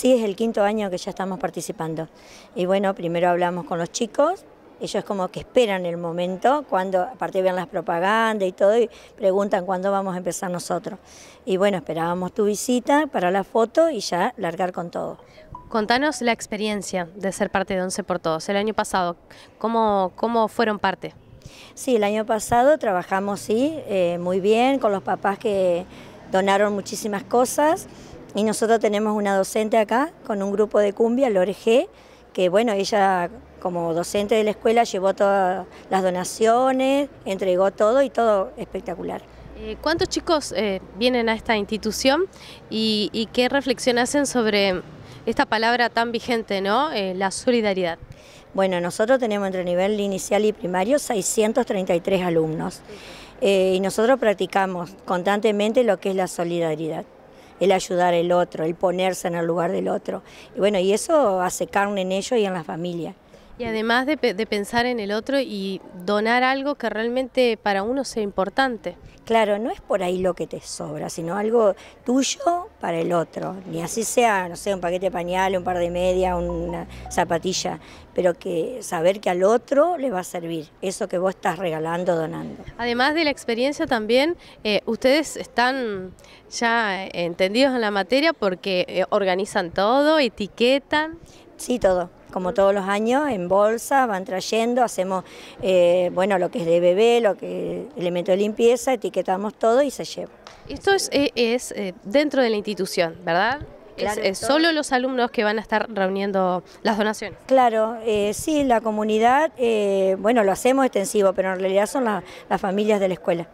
Sí, es el quinto año que ya estamos participando. Y bueno, primero hablamos con los chicos, ellos como que esperan el momento, cuando, aparte ven las propagandas y todo, y preguntan cuándo vamos a empezar nosotros. Y bueno, esperábamos tu visita para la foto y ya largar con todo. Contanos la experiencia de ser parte de Once por Todos el año pasado. ¿Cómo, cómo fueron parte? Sí, el año pasado trabajamos, sí, eh, muy bien con los papás que donaron muchísimas cosas y nosotros tenemos una docente acá con un grupo de cumbia, Lore G, que bueno, ella como docente de la escuela llevó todas las donaciones, entregó todo y todo espectacular. Eh, ¿Cuántos chicos eh, vienen a esta institución y, qué reflexión hacen sobre esta palabra tan vigente, ¿no? Eh, la solidaridad? Bueno, nosotros tenemos entre nivel inicial y primario 633 alumnos y nosotros practicamos constantemente lo que es la solidaridad el ayudar al otro, el ponerse en el lugar del otro. Y bueno, y eso hace carne en ellos y en la familia. Y además de, pensar en el otro y donar algo que realmente para uno sea importante. Claro, no es por ahí lo que te sobra, sino algo tuyo para el otro. Ni así sea, no sé, un paquete de pañal, un par de medias, una zapatilla, pero que saber que al otro le va a servir eso que vos estás regalando, donando. Además de la experiencia también, eh, ustedes están ya entendidos en la materia porque eh, organizan todo, etiquetan. Sí, todo como todos los años, en bolsa, van trayendo, hacemos eh, bueno lo que es de bebé, lo que elemento de limpieza, etiquetamos todo y se lleva. Esto es, eh, eh, dentro de la institución, ¿verdad? es, solo los alumnos que van a estar reuniendo las donaciones. Claro, sí, la comunidad, bueno, lo hacemos extensivo, pero en realidad son las familias de la escuela.